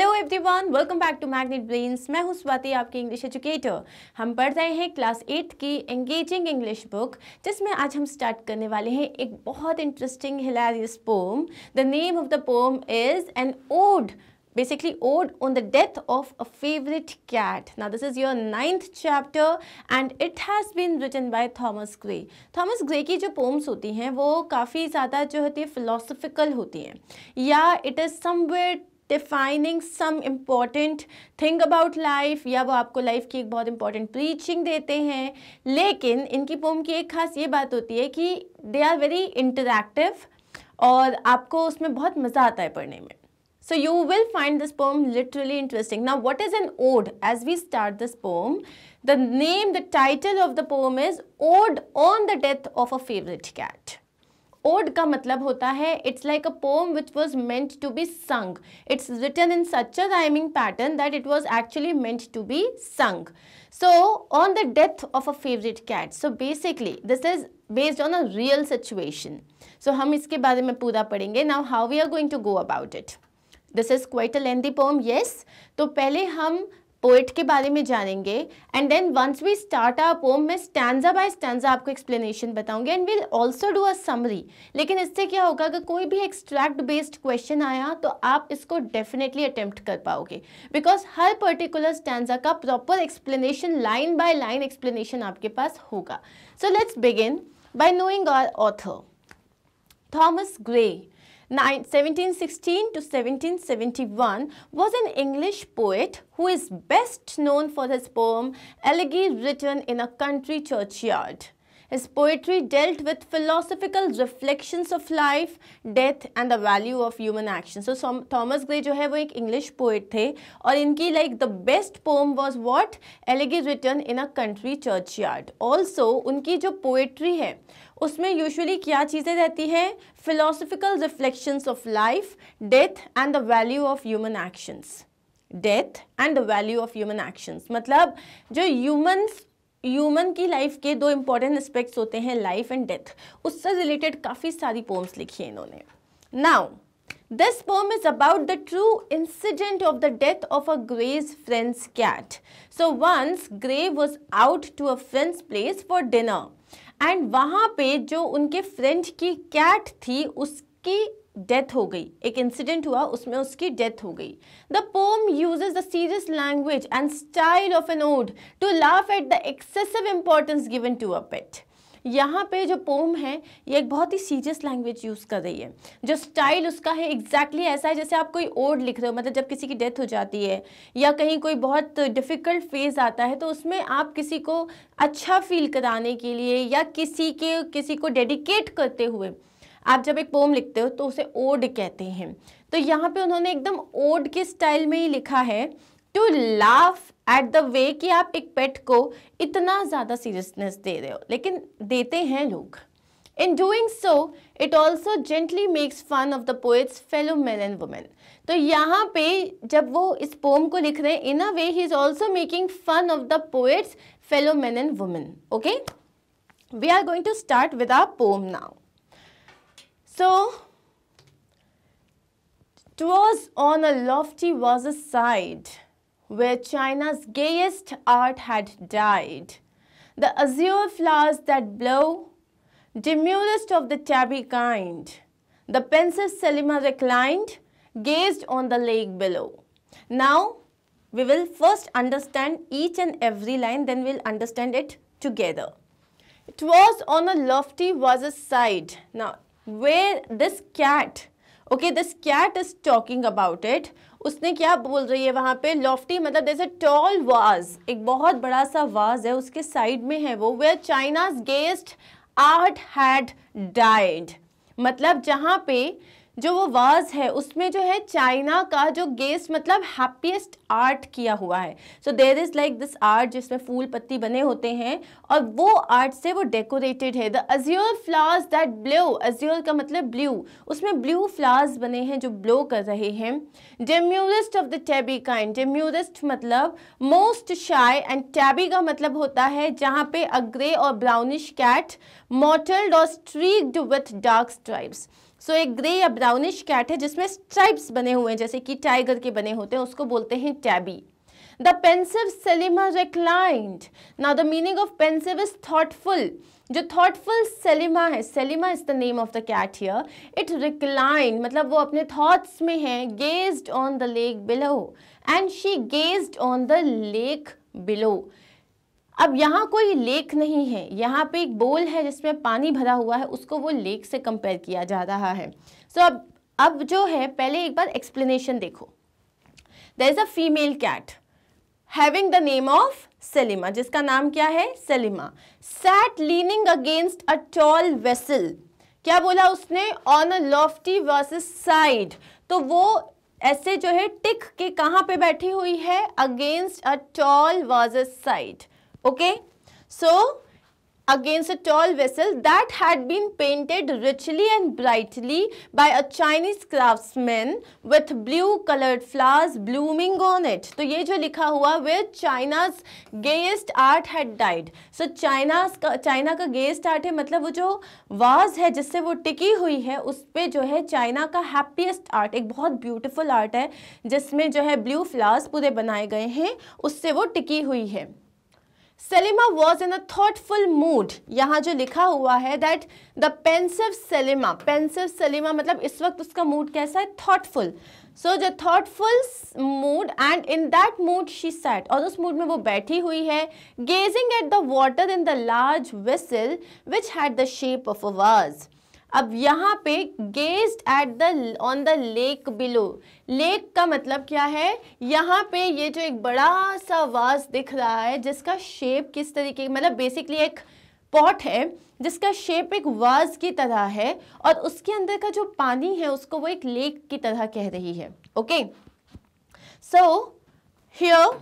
Hello everyone welcome back to Magnet Brains मैं हूं स्वाति आपकी इंग्लिश एजुकेटर हम पढ़ रहे हैं क्लास एट्थ की एंगेजिंग इंग्लिश बुक जिसमें आज हम स्टार्ट करने वाले हैं एक बहुत interesting hilarious poem the name of the poem is an ode basically ode on the death of a favorite cat. Now this is your ninth chapter and it has been written by Thomas Gray. Thomas Gray ki jo poems hoti hain wo kafi zyada jo hoti है philosophical hoti hain ya it is somewhere defining some important thing about life या वो आपको life की एक बहुत important preaching देते हैं लेकिन इनकी पोम की एक खास ये बात होती है कि दे आर वेरी इंटरैक्टिव और आपको उसमें बहुत मज़ा आता है पढ़ने में so you will find this poem literally interesting ना what is an ode as we start this poem the name the title of the poem is ode on the death of a favourite cat ode का मतलब होता है it's like a poem which was meant to be sung it's written in such a rhyming pattern that it was actually meant to be sung so on the death of a favourite cat so basically this is based on a real situation so हम इसके बारे में पूरा पढ़ेंगे now how we are going to go about it this is quite a lengthy poem yes तो पहले हम poet के बारे में जानेंगे and then once we start our poem मैं स्टैंडा बाय स्टैंडा आपको एक्सप्लेनेशन बताऊंगी and will also do a summary लेकिन इससे क्या होगा अगर कोई भी एक्सट्रैक्ट बेस्ड क्वेश्चन आया तो आप इसको डेफिनेटली अटेम्प्ट कर पाओगे बिकॉज हर पर्टिकुलर स्टैंडा का proper explanation line by line explanation आपके पास होगा so let's begin by knowing our author Thomas Gray 1716 to 1771 was an English poet who is best known for his poem Elegy written in a country churchyard. His poetry dealt with philosophical reflections of life, death and the value of human action. So some, Thomas Gray जो है वो English poet थे और इनकी like the best poem was what? Elegy written in a country churchyard. Also उनकी poetry है उसमें usually क्या चीज़ें रहती हैं philosophical reflections of life death and the value of human actions death and the value of human actions मतलब जो humans human की लाइफ के दो इम्पॉर्टेंट एस्पेक्ट्स होते हैं लाइफ एंड डेथ उससे रिलेटेड काफ़ी सारी पोम्स लिखी हैं इन्होंने now this poem is about the true incident of the death of a Gray's friend's cat so once Gray was out to a friend's place for dinner and वहाँ पे जो उनके फ्रेंड की कैट थी उसकी डेथ हो गई एक इंसिडेंट हुआ उसमें उसकी डेथ हो गई the poem use the serious language and style of an ode to laugh at the excessive importance given to a pet यहाँ पे जो पोम है ये एक बहुत ही सीरियस लैंग्वेज यूज़ कर रही है जो स्टाइल उसका है एग्जैक्टली exactly ऐसा है जैसे आप कोई ओड लिख रहे हो मतलब जब किसी की डेथ हो जाती है या कहीं कोई बहुत डिफ़िकल्ट फेज़ आता है तो उसमें आप किसी को अच्छा फील कराने के लिए या किसी के किसी को डेडिकेट करते हुए आप जब एक पोम लिखते हो तो उसे ओड कहते हैं तो यहाँ पे उन्होंने एकदम ओड के स्टाइल में ही लिखा है to laugh at the way कि आप एक पेट को इतना ज़्यादा सीरियसनेस दे रहे हो लेकिन देते हैं लोग in doing so it also gently makes fun of the poets fellow men and women तो यहाँ पे जब वो इस पोम को लिख रहे हैं in a way he is also making fun of the poets fellow men and women okay we are going to start with our poem now so towers on a lofty was a side where China's gayest art had died. The azure flowers that blow, demurest of the tabby kind. The pensive Selima reclined, gazed on the lake below. Now, we will first understand each and every line, then we'll understand it together. It was on a lofty was a side. Now, where this cat okay this cat is talking about it उसने क्या बोल रही है वहाँ पे Lofty मतलब जैसे toll was एक बहुत बड़ा सा वाज है उसके साइड में है वो where China's gayest art had died मतलब जहाँ पे जो वो वाज है उसमें जो है चाइना का जो गेस मतलब हैप्पीएस्ट आर्ट किया हुआ है so there is like this art जिसमें फूल पत्ती बने होते हैं और वो आर्ट से वो डेकोरेटेड है the azure flowers that blue azure का मतलब ब्लू उसमें ब्लू फ्लावर्स बने हैं जो ब्लो कर रहे हैं demurest of the tabby kind demurest मतलब मोस्ट शाई एंड टैबी का मतलब होता है जहाँ पे अग्रे और ब्राउनिश कैट मोटल्ड और streaked with dark stripes so एक ग्रे या ब्राउनिश कैट है जिसमें स्ट्राइप्स बने हुए हैं जैसे कि टाइगर के बने होते हैं उसको बोलते हैं tabby the pensive Selima reclined now the meaning of pensive is thoughtful जो थॉटफुल सेलिमा है Selima is the name of the cat here it reclined मतलब वो अपने थॉट्स में है gazed on the lake below and she gazed on the lake below अब यहाँ कोई लेक नहीं है यहाँ पे एक बोल है जिसमें पानी भरा हुआ है उसको वो लेक से कंपेयर किया जा रहा है सो so, अब अब जो है पहले एक बार एक्सप्लेनेशन देखो there is a female cat having the name of Selima जिसका नाम क्या है Selima sat leaning against a tall vessel क्या बोला उसने on a lofty vase's side तो वो ऐसे जो है टिक के कहाँ पे बैठी हुई है against a tall vase's side okay so against a tall vessel that had been painted richly and brightly by a Chinese craftsman with blue colored flowers blooming on it. to ye jo likha hua where China's gayest art had died. So China's China ka gayest art hai matlab wo jo vase hai jisse wo tiki hui hai us pe jo hai china ka happiest art ek bahut beautiful art hai jisme jo hai blue flowers pure banaye gaye hain usse wo tiki hui hai Selima was in a thoughtful mood यहाँ जो लिखा हुआ है that the pensive Selima pensive Selima मतलब इस वक्त उसका mood कैसा है thoughtful so the thoughtful mood and in that mood she sat और उस मूड में वो बैठी हुई है gazing at the water in the large vessel which had the shape of a vase अब यहाँ पे gazed at the on the lake below lake का मतलब क्या है यहाँ पे ये जो एक बड़ा सा वास दिख रहा है जिसका शेप किस तरीके मतलब बेसिकली एक पॉट है जिसका शेप एक वाज की तरह है और उसके अंदर का जो पानी है उसको वो एक लेक की तरह कह रही है okay so here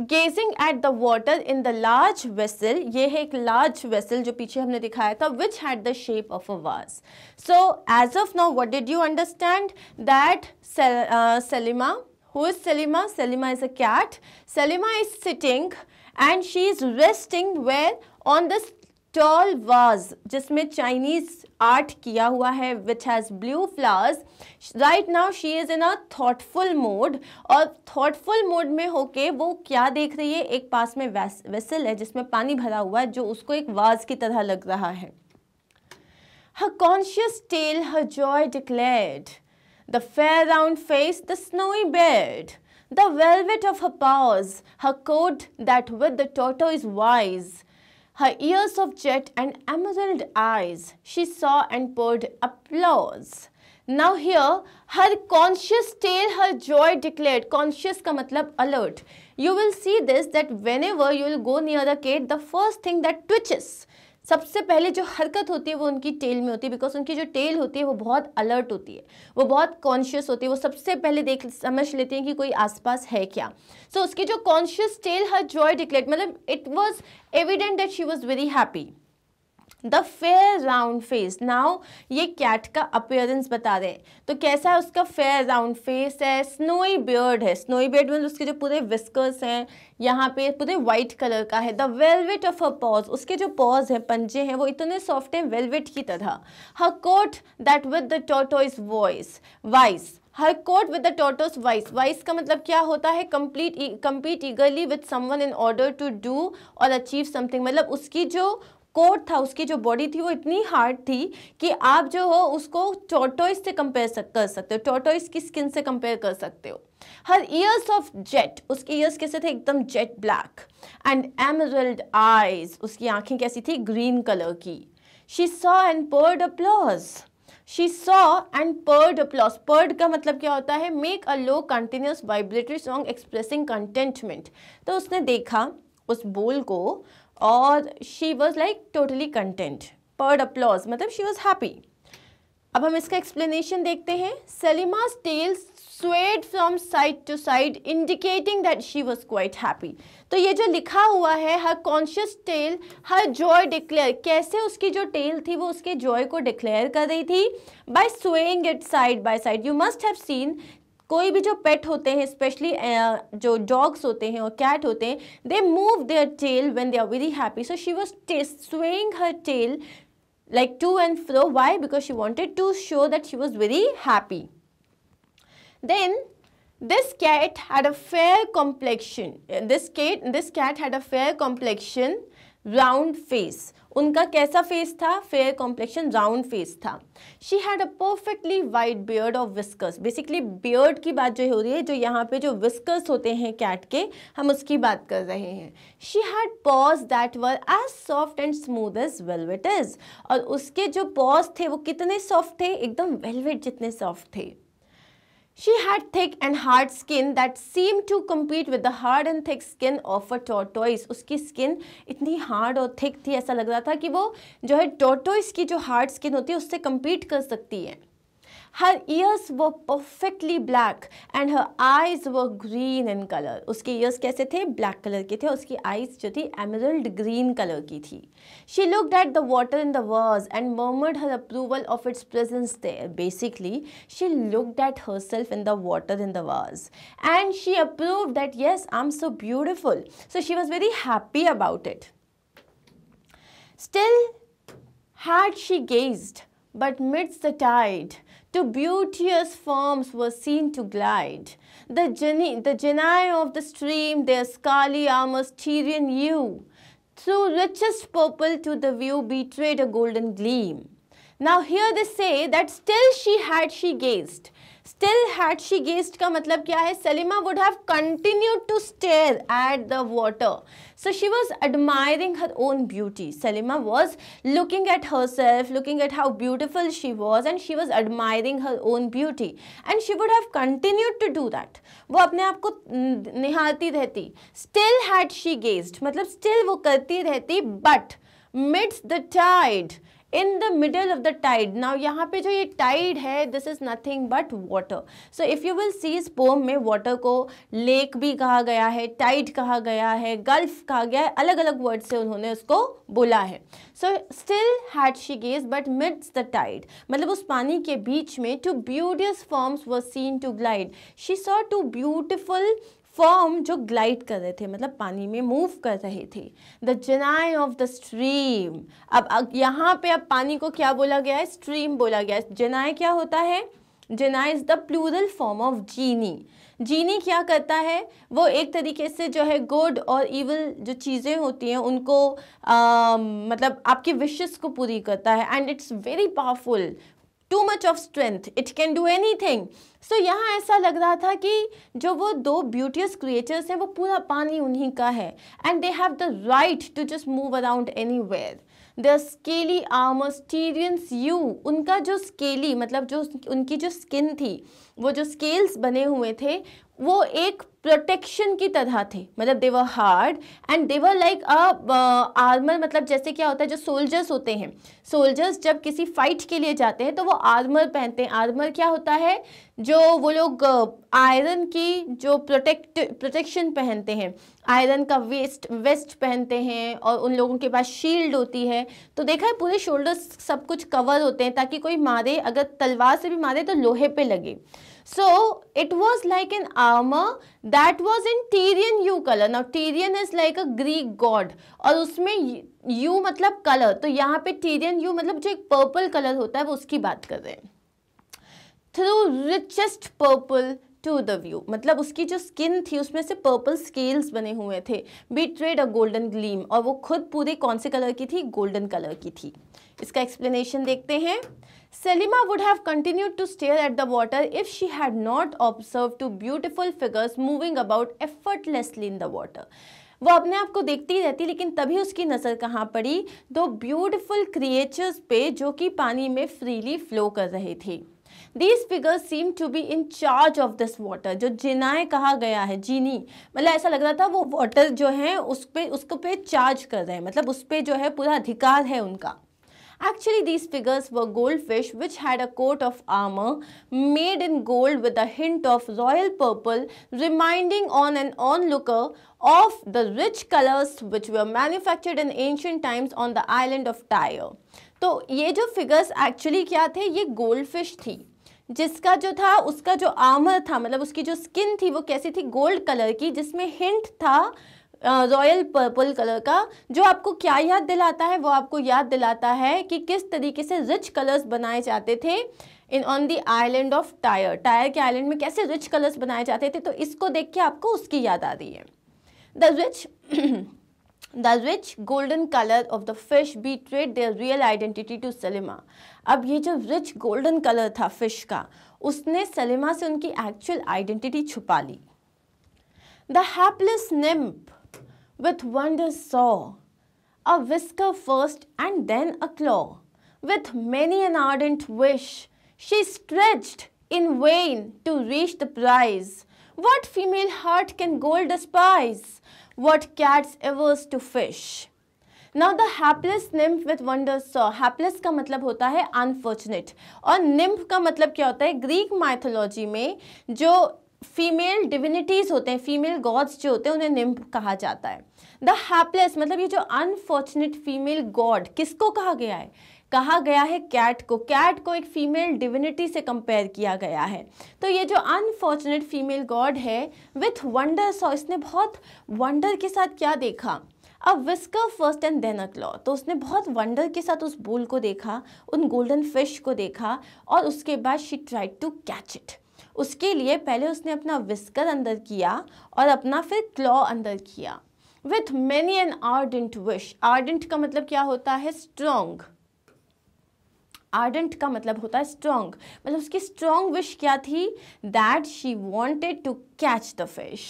gazing at the water in the large vessel ये है एक लार्ज वेसल जो पीछे हमने दिखाया था which had the shape of a vase so as of now what did you understand that Selima who is Selima Selima is a cat Selima is sitting and she is resting where? On this tall vase जिसमें Chinese art किया हुआ है which has blue flowers right now she is in a thoughtful mode और thoughtful mode में होके वो क्या देख रही है एक पास में वेसल है जिसमें पानी भरा हुआ है जो उसको एक वाज की तरह लग रहा है her conscious tale her joy declared, the fair round face, the snowy beard, the velvet of her paws, her coat that with the tortoise wise, her ears of jet and emerald eyes, she saw and poured applause. Now here, her conscious tale, her joy declared. Conscious ka matlab alert. You will see this that whenever you will go near the gate, the first thing that twitches सबसे पहले जो हरकत होती है वो उनकी tell में होती है बिकॉज उनकी जो टेल होती है वो बहुत अलर्ट होती है वो बहुत कॉन्शियस होती है वो सबसे पहले देख समझ लेते हैं कि कोई आसपास है क्या सो so, उसकी जो conscious tail her joy declare मतलब it was evident that she was very happy the fair round face now ये कैट का अपेयरेंस बता रहे हैं तो कैसा है उसका फेयर राउंड फेस है स्नोई बियर्ड है स्नोई बियर्ड मतलब उसके जो पूरे विस्कर्स हैं यहाँ पे पूरे वाइट कलर का है the velvet of a paws उसके जो पॉज हैं पंजे हैं वो इतने सॉफ्ट हैं वेलवेट की तरह her coat that with the is voice vies her coat with the tortoise vies vies का मतलब क्या होता है complete compete eagerly with someone in order to do और अचीव समथिंग मतलब उसकी जो कोट था उसकी जो बॉडी थी वो इतनी हार्ड थी कि आप जो हो उसको टोटोइस से कंपेयर कर सकते हो टोटोइस की स्किन से कंपेयर कर सकते हो हर ईयर्स ऑफ जेट उसके ईयर्स कैसे थे एकदम jet black and emerald eyes उसकी आंखें कैसी थी ग्रीन कलर की she saw and purred applause she saw and purred applause purred का मतलब क्या होता है make a low continuous vibratory song expressing contentment तो उसने देखा उस बोल को और she was like totally content purred applause मतलब शी वॉज हैप्पी अब हम इसका एक्सप्लेनेशन देखते हैं Selima's tail swayed from side to side indicating that she was quite happy तो ये जो लिखा हुआ है her conscious tail her joy declare कैसे उसकी जो टेल थी वो उसके जॉय को डिक्लेयर कर रही थी by swaying it side by side you must have seen कोई भी जो पेट होते हैं स्पेशली जो डॉग्स होते हैं और कैट होते हैं they move their tail when they are very happy so she was swaying her tail like to and fro why because she wanted to show that she was very happy then this cat had a fair complexion this cat, this cat had a fair complexion, round face. उनका कैसा face था fair complexion round face था she had a perfectly white beard और whiskers basically beard की बात जो हो रही है जो यहाँ पे जो विस्कर्स होते हैं कैट के हम उसकी बात कर रहे हैं she had paws that were as soft and smooth as velvet is और उसके जो पॉज थे वो कितने सॉफ्ट थे एकदम वेलवेट जितने सॉफ्ट थे She had thick and hard skin that seemed to compete with the hard and thick skin of a tortoise. उसकी skin इतनी hard और thick थी ऐसा लग रहा था कि वो जो है tortoise की जो hard skin होती है उससे compete कर सकती है her ears were perfectly black and her eyes were green in color Uske ears kaise the? black color the. उसकी eyes जो emerald green color ki thi. she looked at the water in the vase and murmured her approval of its presence there basically she looked at herself in the water in the vase and she approved that yes I'm so beautiful so she was very happy about it still had she gazed but midst the tide, two beauteous forms were seen to glide. The, geni, the genii of the stream, their scaly armors Tyrian hue, through richest purple to the view betrayed a golden gleam. Now here they say that still she had she gazed, still had she gazed का मतलब क्या है Selima would have continue to stare at the water so she was admiring her own beauty Selima was looking at her self looking at how beautiful she was and she was admiring her own beauty and she would have continue to do that वो अपने आप को निहारती रहती still had she gazed मतलब still वो करती रहती but midst the tide in the middle of the tide now यहाँ पे जो ये टाइड है this is nothing but water so if you will see इस पोम में वाटर को लेक भी कहा गया है टाइड कहा गया है गल्फ कहा गया है अलग अलग वर्ड से उन्होंने उसको बोला है so still had she gaze but midst the tide मतलब उस पानी के बीच में two beauteous forms were seen to glide she saw two beautiful form जो ग्लाइड कर रहे थे मतलब पानी में मूव कर रहे थे द जनाए ऑफ द स्ट्रीम अब यहाँ पे अब पानी को क्या बोला गया है स्ट्रीम बोला गया है जनाए क्या होता है genii is the plural form of genie genie क्या करता है वो एक तरीके से जो है गुड और इवल जो चीज़ें होती हैं उनको आ, मतलब आपकी विशेष को पूरी करता है and it's very powerful too much of strength it can do anything so यहाँ ऐसा लग रहा था कि जो वो दो ब्यूटियस क्रिएटर्स हैं वो पूरा पानी उन्हीं का है and they have the right to just move around anywhere the scaly armour's Tyrian hue उनका जो स्केली मतलब जो उनकी जो स्किन थी वो जो स्केल्स बने हुए थे वो एक प्रोटेक्शन की तरह थे मतलब they were hard and they were like a armour मतलब जैसे क्या होता है जो सोल्जर्स होते हैं सोल्जर्स जब किसी फाइट के लिए जाते हैं तो वो आर्मर पहनते हैं आर्मर क्या होता है जो वो लोग आयरन uh, की जो प्रोटेक्ट प्रोटेक्शन पहनते हैं आयरन का वेस्ट वेस्ट पहनते हैं और उन लोगों के पास शील्ड होती है तो देखा है पूरे शोल्डर्स सब कुछ कवर होते हैं ताकि कोई मारे अगर तलवार से भी मारे तो लोहे पर लगे So it was like an armor that was in Tyrian U color. Now Tyrian is like a Greek god और उसमें U मतलब color. तो यहाँ पे Tyrian U मतलब जो एक purple color होता है वो उसकी बात कर रहे हैं Through richest purple to the view मतलब उसकी जो स्किन थी उसमें से पर्पल स्केल्स बने हुए थे बिट्रेड अ गोल्डन ग्लीम और वो खुद पूरे कौन से कलर की थी गोल्डन कलर की थी इसका एक्सप्लेनेशन देखते हैं Selima would have continued to stare at the water if she had not observed two beautiful figures moving about effortlessly in the water. वो अपने आप को देखती ही रहती लेकिन तभी उसकी नज़र कहाँ पड़ी दो ब्यूटिफुल क्रिएचर्स पे जो कि पानी में फ्रीली फ्लो कर रही थी these figures seem to be in charge of this water जो जिनाए कहा गया है जीनी मतलब ऐसा लग रहा था वो वाटर जो है उस पर उसको पे चार्ज कर रहे हैं मतलब उस पर जो है पूरा अधिकार है उनका Actually, these figures were goldfish which had a coat of armor made in gold with a hint of royal purple reminding on an onlooker of the rich colors which were manufactured in ancient times on the island of Tyre. तो ये जो figures actually क्या थे ये gold थी जिसका जो था उसका जो आमर था मतलब उसकी जो स्किन थी वो कैसी थी गोल्ड कलर की जिसमें हिंट था रॉयल पर्पल कलर का जो आपको क्या याद दिलाता है वो आपको याद दिलाता है कि किस तरीके से रिच कलर्स बनाए जाते थे in on the island of Tyre Tyre के आइलैंड में कैसे रिच कलर्स बनाए जाते थे तो इसको देख के आपको उसकी याद आ रही है the rich the rich golden colour of the fish betrayed the real identity to Selima अब ये जो रिच गोल्डन कलर था फिश का उसने सलीमा से उनकी एक्चुअल आइडेंटिटी छुपा ली the hapless nymph with wonder saw, a whisker first and then a claw. With many an ardent wish, she stretched in vain to reach the prize. What female heart can gold despise? What cat's averse to fish? Now the hapless nymph with wonder saw hapless का मतलब होता है unfortunate और nymph का मतलब क्या होता है ग्रीक माइथोलॉजी में जो फीमेल डिविनिटीज़ होते हैं फीमेल गॉड्स जो होते हैं उन्हें निम्फ कहा जाता है द हैपलेस मतलब ये जो अनफॉर्चुनेट फीमेल गॉड किसको कहा गया है कहा गया है कैट को कैट को एक फीमेल डिविनिटी से कंपेयर किया गया है तो ये जो अनफॉर्चुनेट फीमेल गॉड है विथ वंडर सो इसने बहुत वंडर के साथ क्या देखा a whisker first and then a claw तो उसने बहुत वंडर के साथ उस बोल को देखा उन गोल्डन फिश को देखा और उसके बाद she try to catch it उसके लिए पहले उसने अपना विस्कर अंदर किया और अपना फिर क्लॉ अंदर किया with many an ardent wish ardent का मतलब क्या होता है स्ट्रोंग आर्डेंट का मतलब होता है स्ट्रोंग मतलब उसकी स्ट्रोंग विश क्या थी that she wanted to catch the fish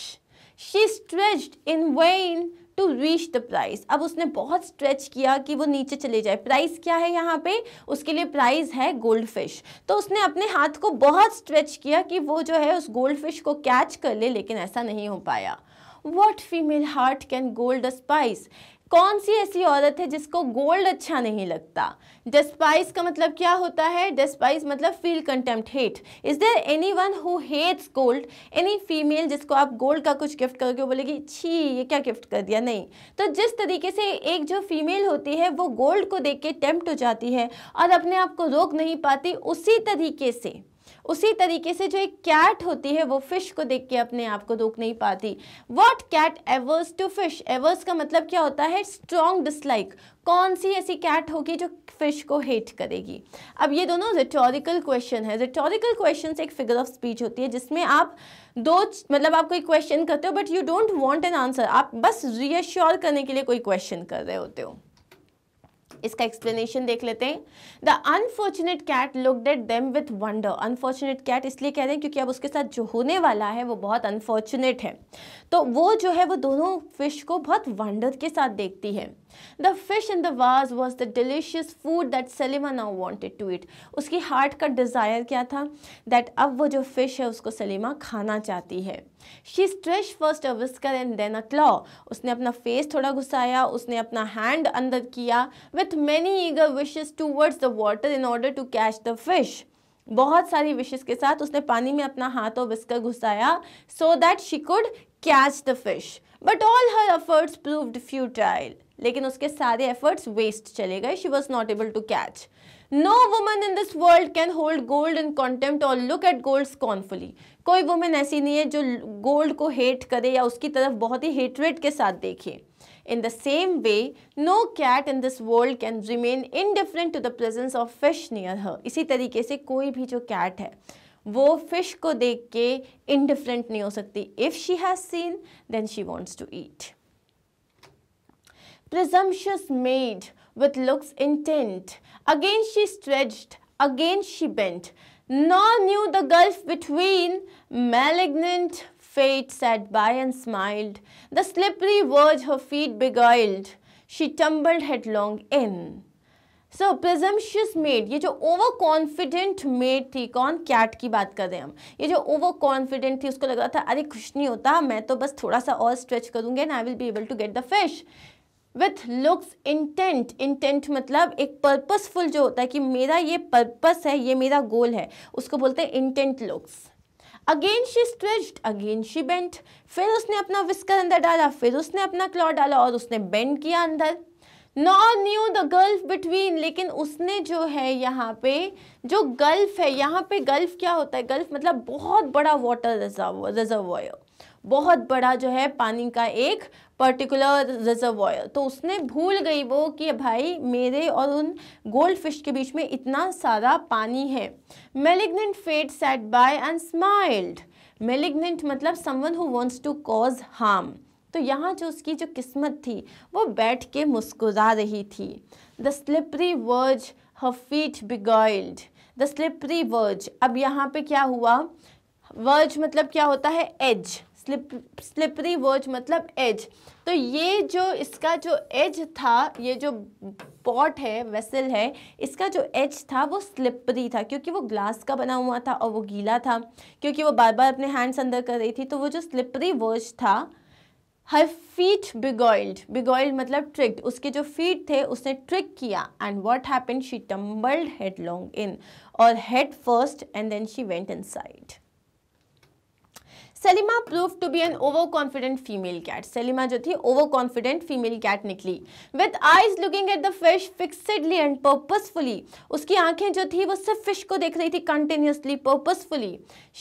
she stretch in vain to reach the prize अब उसने बहुत स्ट्रेच किया कि वो नीचे चले जाए प्राइस क्या है यहाँ पे उसके लिए प्राइज है गोल्ड फिश तो उसने अपने हाथ को बहुत स्ट्रेच किया कि वो जो है उस गोल्ड फिश को कैच कर ले लेकिन ऐसा नहीं हो पाया what female heart can gold despise कौन सी ऐसी औरत है जिसको गोल्ड अच्छा नहीं लगता डिस्पाइस का मतलब क्या होता है डिस्पाइस मतलब feel contempt hate is there anyone who hates gold any female जिसको आप गोल्ड का कुछ गिफ्ट करके बोलेगी छी ये क्या गिफ्ट कर दिया नहीं तो जिस तरीके से एक जो फीमेल होती है वो गोल्ड को देख के टेम्प्ट हो जाती है और अपने आप को रोक नहीं पाती उसी तरीके से उसी तरीके से जो एक कैट होती है वो फिश को देख के अपने आप को रोक नहीं पाती what cat averse to fish averse का मतलब क्या होता है स्ट्रॉन्ग डिसलाइक कौन सी ऐसी कैट होगी जो फिश को हेट करेगी अब ये दोनों रिटोरिकल क्वेश्चन है रिटोरिकल क्वेश्चन एक फिगर ऑफ स्पीच होती है जिसमें आप दो मतलब आप कोई क्वेश्चन करते हो but you don't want an answer आप बस रीअश्योर करने के लिए कोई क्वेश्चन कर रहे होते हो इसका एक्सप्लेनेशन देख लेते हैं the unfortunate cat look at them with wonder unfortunate cat इसलिए कह रहे हैं क्योंकि अब उसके साथ जो होने वाला है वो बहुत अनफॉर्चुनेट है तो वो जो है वो दोनों फिश को बहुत वंडर के साथ देखती है the fish in the vase was the delicious food that Selima now wanted to eat उसकी हार्ट का डिज़ायर क्या था दैट अब वो जो फिश है उसको सलीमा खाना चाहती है she stretch first a whisker and then a claw उसने अपना फेस थोड़ा घुसाया उसने अपना हैंड अंदर किया with many eager wishes towards the water in order to catch the fish बहुत सारी विशेज के साथ उसने पानी में अपना हाथ और विस्कर घुसाया so that she could catch the fish but all her efforts proved futile लेकिन उसके सारे एफर्ट्स वेस्ट चले गए she was not able to catch no woman in this world can hold gold in contempt और look at gold scornfully कोई women ऐसी नहीं है जो गोल्ड को हेट करे या उसकी तरफ बहुत ही हेटरेट के साथ देखे in the same way no cat in this world can remain indifferent to the presence of fish near her इसी तरीके से कोई भी जो कैट है वो फिश को देख के इनडिफरेंट नहीं हो सकती if she has seen then she wants to eat presumptuous maid with looks intent. Again she stretched, again she bent, nor knew the gulf between. Malignant fate sat by and smiled, the slippery verge her feet beguiled. She tumbled headlong in. So presumptuous maid ये जो over confident made थी कौन cat की बात कर रहे हैं हम ये जो ओवर कॉन्फिडेंट थी उसको लग रहा था अरे कुछ नहीं होता मैं तो बस थोड़ा सा और स्ट्रेच करूँगी and I will be able to get the fish with looks intent intent मतलब एक पर्पसफुल जो होता है कि मेरा ये पर्पस है ये मेरा गोल है उसको बोलते हैं intent looks again she stretched again she bent फिर उसने अपना विस्कर अंदर डाला फिर उसने अपना क्लॉ डाला और उसने बेंड किया अंदर नॉ न्यू द गल्फ बिटवीन लेकिन उसने जो है यहाँ पे जो गल्फ है यहाँ पे गल्फ क्या होता है गल्फ मतलब बहुत बड़ा वाटर रिजर्व रिजर्व बहुत बड़ा जो है पानी का एक पर्टिकुलर रिजर्वॉयर तो उसने भूल गई वो कि भाई मेरे और उन गोल्ड फिश के बीच में इतना सारा पानी है malignant fate sat by and smiled malignant मतलब someone who wants to cause harm तो यहाँ जो उसकी जो किस्मत थी वो बैठ के मुस्कुरा रही थी the slippery verge her feet beguiled the slippery verge अब यहाँ पे क्या हुआ वर्ज मतलब क्या होता है एज स्लिप स्लिपरी वर्ज मतलब एज तो ये जो इसका जो एज था ये जो पॉट है वेसल है इसका जो एज था वो स्लिपरी था क्योंकि वो ग्लास का बना हुआ था और वो गीला था क्योंकि वो बार बार अपने हैंड्स अंदर कर रही थी तो वो जो स्लिपरी वर्ज था हर फीट बिगॉइल्ड बिगॉइल्ड मतलब ट्रिक्ड उसके जो फीट थे उसने ट्रिक किया and what happen she tumbled headlong in और head first and then she went inside Selima proved to be an over confident female cat Selima जो थी ओवर कॉन्फिडेंट फीमेल कैट निकली with eyes looking at the fish fixedly and purposefully उसकी आंखें जो थी वो सिर्फ fish को देख रही थी continuously purposefully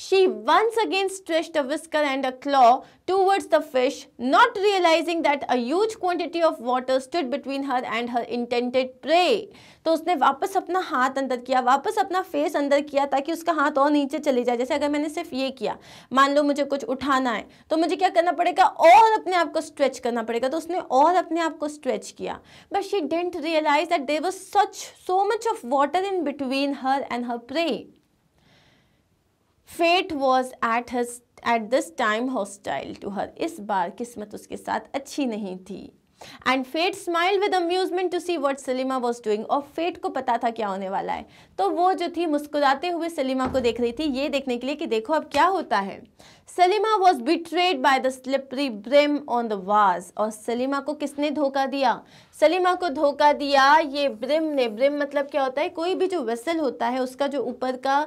she once again stretched a whisker and a claw towards the fish, not realizing that a huge quantity of water stood between her and her intended prey. तो उसने वापस अपना हाथ अंदर किया वापस अपना फेस अंदर किया ताकि उसका हाथ और नीचे चले जाए जैसे अगर मैंने सिर्फ ये किया मान लो मुझे कुछ उठाना है तो मुझे क्या करना पड़ेगा और अपने आप को स्ट्रेच करना पड़ेगा तो उसने और अपने आप को स्ट्रेच किया but she didn't realise that there was such so much of water in between her and her prey fate was at his at this time hostile to her इस बार किस्मत उसके साथ अच्छी नहीं थी and fate smile with amusement to see what Selima was doing और फेट को पता था क्या होने वाला है तो वो जो थी मुस्कुराते हुए सलीमा को देख रही थी ये देखने के लिए कि देखो अब क्या होता है Selima was betrayed by the slippery brim on the vase और सलीमा को किसने धोखा दिया सलीमा को धोखा दिया ये ब्रिम ने ब्रिम मतलब क्या होता है कोई भी जो वेसल होता है उसका जो ऊपर का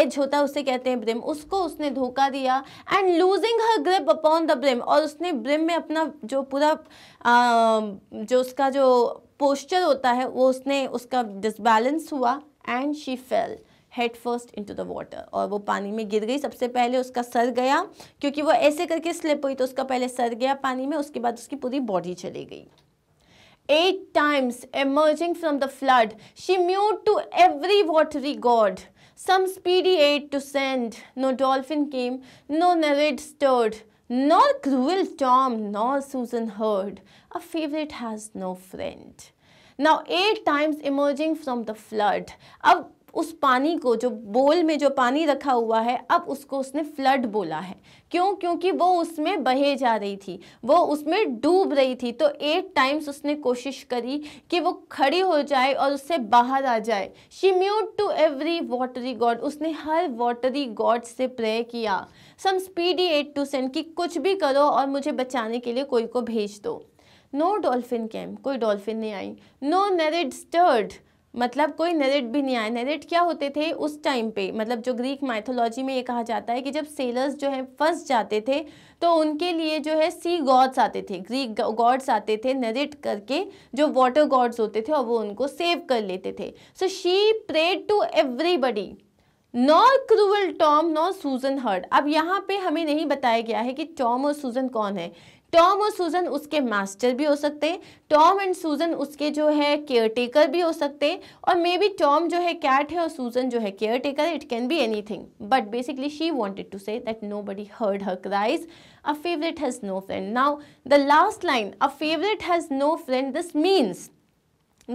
एज होता है उसे कहते हैं ब्रिम उसको उसने धोखा दिया and losing her grip upon the brim और उसने ब्रिम में अपना जो पूरा जो उसका जो पोस्चर होता है वो उसने उसका डिसबैलेंस हुआ and she fell head first to the water और वो पानी में गिर गई सबसे पहले उसका सर गया क्योंकि वो ऐसे करके स्लिप हुई तो उसका पहले सर गया पानी में उसके बाद उसकी पूरी बॉडी चली गई eight times emerging from the flood. She mewed to every watery god. Some speedy aid to send. No dolphin came, no nereid stirred. Nor cruel Tom, nor Susan heard. A favorite has no friend. Now eight times emerging from the flood. A उस पानी को जो बोल में जो पानी रखा हुआ है अब उसको उसने फ्लड बोला है क्यों क्योंकि वो उसमें बहे जा रही थी वो उसमें डूब रही थी तो एट टाइम्स उसने कोशिश करी कि वो खड़ी हो जाए और उससे बाहर आ जाए she mewed to every watery god उसने हर वाटरी गॉड से प्रे किया some speedy aid to send कि कुछ भी करो और मुझे बचाने के लिए कोई को भेज दो नो डॉल्फिन कैम कोई डॉल्फिन नहीं आई नो नरेड स्टर्ड मतलब कोई नेरिट भी नहीं आया नेरिट क्या होते थे उस टाइम पे मतलब जो ग्रीक माइथोलॉजी में ये कहा जाता है कि जब सेलर्स जो है फंस जाते थे तो उनके लिए जो है सी गॉड्स आते थे ग्रीक गॉड्स आते थे नेरिट करके जो वाटर गॉड्स होते थे और वो उनको सेव कर लेते थे so she prayed to everybody nor cruel Tom nor Susan heard अब यहाँ पे हमें नहीं बताया गया है कि टॉम और सूजन कौन है टॉम और सूजन उसके मास्टर भी हो सकते हैं टॉम एंड सूजन उसके जो है केयर टेकर भी हो सकते हैं और मे बी टॉम जो है कैट है और सूजन जो है caretaker it can be anything but basically she wanted to say that nobody heard her cries a favourite has no friend now the last line a favourite has no friend this means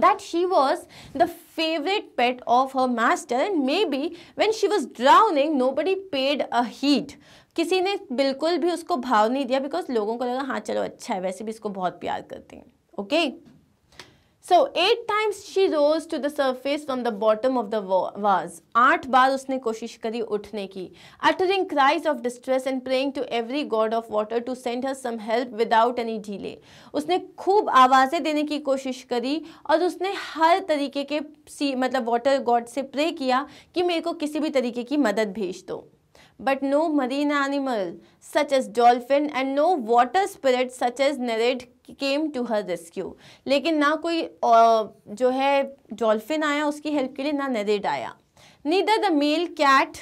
that she was the favorite pet of her master and maybe when she was drowning nobody paid a heed किसी ने बिल्कुल भी उसको भाव नहीं दिया because लोगों को लगा हाँ चलो अच्छा है वैसे भी इसको बहुत प्यार करते हैं okay so eight times she rose to the surface from the bottom of the vase आठ बार उसने कोशिश करी उठने की uttering cries of distress and praying to every god of water to send her some help without any delay उसने खूब आवाज़ें देने की कोशिश करी और उसने हर तरीके के सी मतलब वाटर गॉड से प्रे किया कि मेरे को किसी भी तरीके की मदद भेज दो but no marine animal such as dolphin and no water spirit such as nereid came to her rescue लेकिन ना कोई जो है डॉल्फिन आया उसकी हेल्प के लिए ना नेरेड आया neither the male cat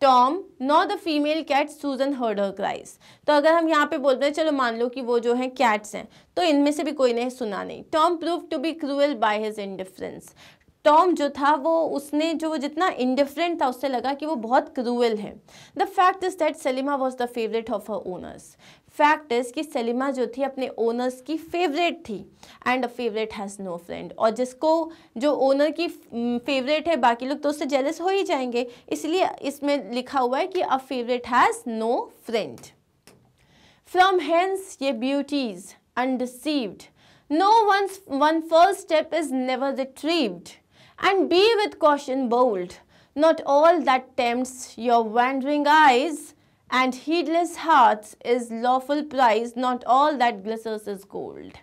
Tom nor the female cat Susan heard her cries तो अगर हम यहाँ पे बोल रहे हैं चलो मान लो कि वो जो है कैट्स हैं तो इनमें से भी कोई ने सुना नहीं Tom proved to be cruel by his indifference Tom जो था वो उसने जो जितना इंडिफरेंट था उससे लगा कि वो बहुत क्रूअल है the fact is that Selima was the favourite of her owners fact is कि सलीमा जो थी अपने ओनर्स की फेवरेट थी and a favourite has no friend और जिसको जो ओनर की फेवरेट mm, है बाकी लोग तो उससे जेलस हो ही जाएंगे इसलिए इसमें लिखा हुआ है कि a favourite has no friend from hence ye beauties undeceived know one one false step is never retrieved and be with caution bold. Not all that tempts your wandering eyes and heedless hearts is lawful prize, not all that glitters is gold.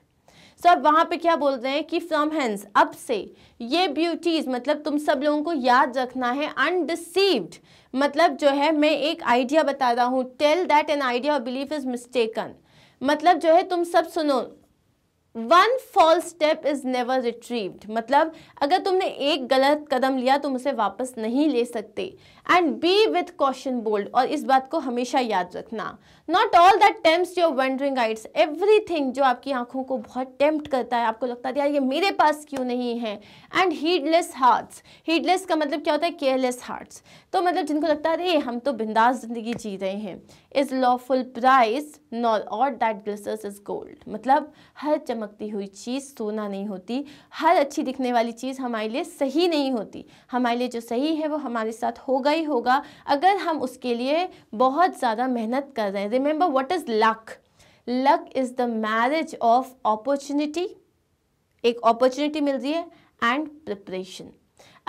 Sir so, वहाँ पे क्या बोलते हैं कि from hence अब से ये beauties मतलब तुम सब लोगों को याद रखना है अनडिसीव्ड मतलब जो है मैं एक आइडिया बता रहा हूँ टेल दैट एन आइडिया और बिलीफ इज़ मिस्टेकन मतलब जो है तुम सब सुनो one false step is never retrieved मतलब अगर तुमने एक गलत कदम लिया तुम उसे वापस नहीं ले सकते and be with caution bold और इस बात को हमेशा याद रखना not all that tempts your wandering eyes everything जो आपकी आंखों को बहुत टेम्प्ट करता है आपको लगता है यार ये मेरे पास क्यों नहीं है एंड हीडलेस हार्ट्स हीडलेस का मतलब क्या होता है केयरलेस हार्ट्स तो मतलब जिनको लगता है अरे हम तो बिंदास जिंदगी जी रहे हैं is lawful prize not all that glisters is gold मतलब हर चमकती हुई चीज़ सोना नहीं होती हर अच्छी दिखने वाली चीज़ हमारे लिए सही नहीं होती हमारे लिए जो सही है वो हमारे साथ होगा ही होगा अगर हम उसके लिए बहुत ज़्यादा मेहनत कर रहे हैं remember what is luck luck is the marriage of opportunity एक अपॉर्चुनिटी मिल रही है एंड प्रिपरेशन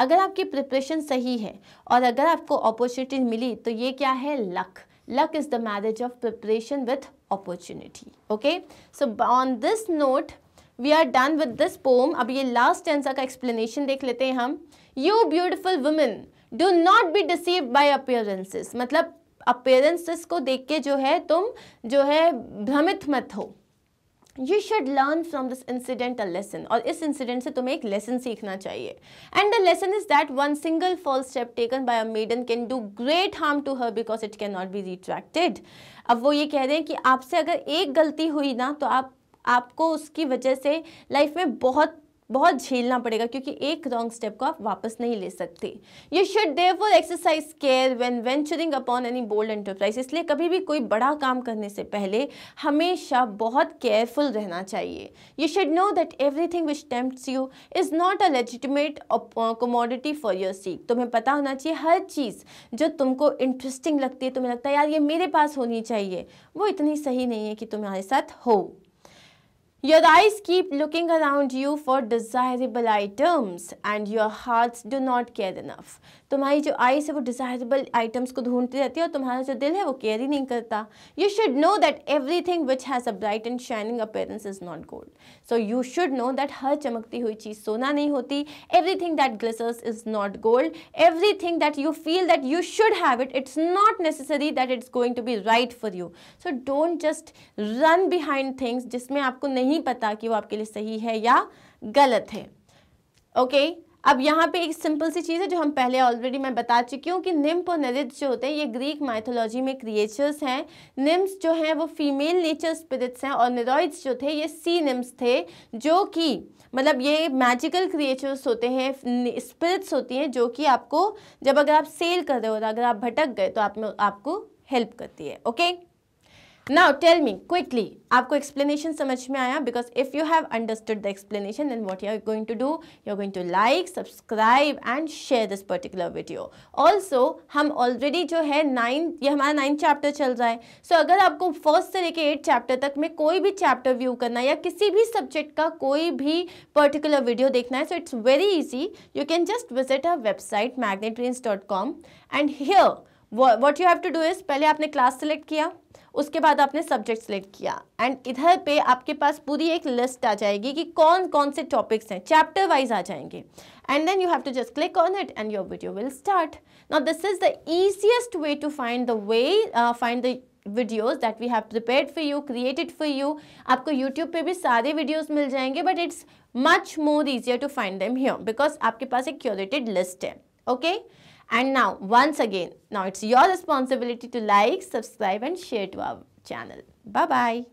अगर आपकी प्रिपरेशन सही है और अगर आपको अपॉर्चुनिटी मिली तो ये क्या है luck luck is the marriage of preparation with opportunity okay so on this note we are done with this poem अब ये लास्ट टेंसा का एक्सप्लेनेशन देख लेते हैं हम you beautiful women do not be deceive by appearances मतलब appearances को देख के जो है तुम जो है भ्रमित मत हो you should learn from this incident a lesson और इस इंसिडेंट से तुम्हें एक लेसन सीखना चाहिए and the lesson is that one single false step taken by a maiden can do great harm to her because it cannot be retracted अब वो ये कह रहे हैं कि आपसे अगर एक गलती हुई ना तो आप आपको उसकी वजह से लाइफ में बहुत बहुत झेलना पड़ेगा क्योंकि एक रॉन्ग स्टेप को आप वापस नहीं ले सकते you should there exercise care when venturing upon any bold enterprise इसलिए कभी भी कोई बड़ा काम करने से पहले हमेशा बहुत केयरफुल रहना चाहिए you should know that everything which tempts you is not a legitimate commodity for your seek तुम्हें पता होना चाहिए हर चीज़ जो तुमको इंटरेस्टिंग लगती है तुम्हें लगता है यार ये मेरे पास होनी चाहिए वो इतनी सही नहीं है कि तुम्हारे साथ हो Your eyes keep looking around you for desirable items and your hearts do not care enough. तुम्हारी जो आइस है वो डिज़ायरेबल आइटम्स को ढूंढती रहती है और तुम्हारा जो दिल है वो केयर ही नहीं करता you should know that everything which has a bright and shining appearance is not gold so you should know that हर चमकती हुई चीज़ सोना नहीं होती everything that glisters is not gold everything that you feel that you should have it it's not necessary that it's going to be right for you so don't just run behind things जिसमें आपको नहीं पता कि वो आपके लिए सही है या गलत है ओके okay? अब यहाँ पे एक सिंपल सी चीज़ है जो हम पहले ऑलरेडी मैं बता चुकी हूँ कि निम्प और नरिद जो होते हैं ये ग्रीक माइथोलॉजी में क्रिएचर्स हैं निम्स जो हैं वो फीमेल नेचर स्पिरिट्स हैं और निरॉइड्स जो थे ये सी निम्स थे जो कि मतलब ये मैजिकल क्रिएचर्स होते हैं स्पिरिट्स होती हैं जो कि आपको जब अगर आप सेल कर रहे हो अगर आप भटक गए तो आप में आपको हेल्प करती है okay now tell me quickly आपको एक्सप्लेनेशन समझ में आया because if you have understood the explanation and what you are going to do you are going to like subscribe and share this particular video also हम already जो है nine ये हमारा ninth chapter चल रहा है सो so, अगर आपको फर्स्ट से लेकर एट चैप्टर तक में कोई भी चैप्टर व्यू करना है या किसी भी सब्जेक्ट का कोई भी पर्टिकुलर वीडियो देखना है so it's very easy you can just visit a website dot com and here what you have to do is पहले आपने क्लास सेलेक्ट किया उसके बाद आपने सब्जेक्ट सेलेक्ट किया एंड इधर पे आपके पास पूरी एक लिस्ट आ जाएगी कि कौन कौन से टॉपिक्स हैं चैप्टर वाइज आ जाएंगे and then you have to just click on it and your video will start now this is the easiest way to find the way find the videos that we have prepare for you created for you आपको YouTube पर भी सारे videos मिल जाएंगे but it's much more easier to find them here because आपके पास एक curated list है okay okay? And now, once again, now it's your responsibility to like, subscribe and share to our channel. Bye-bye.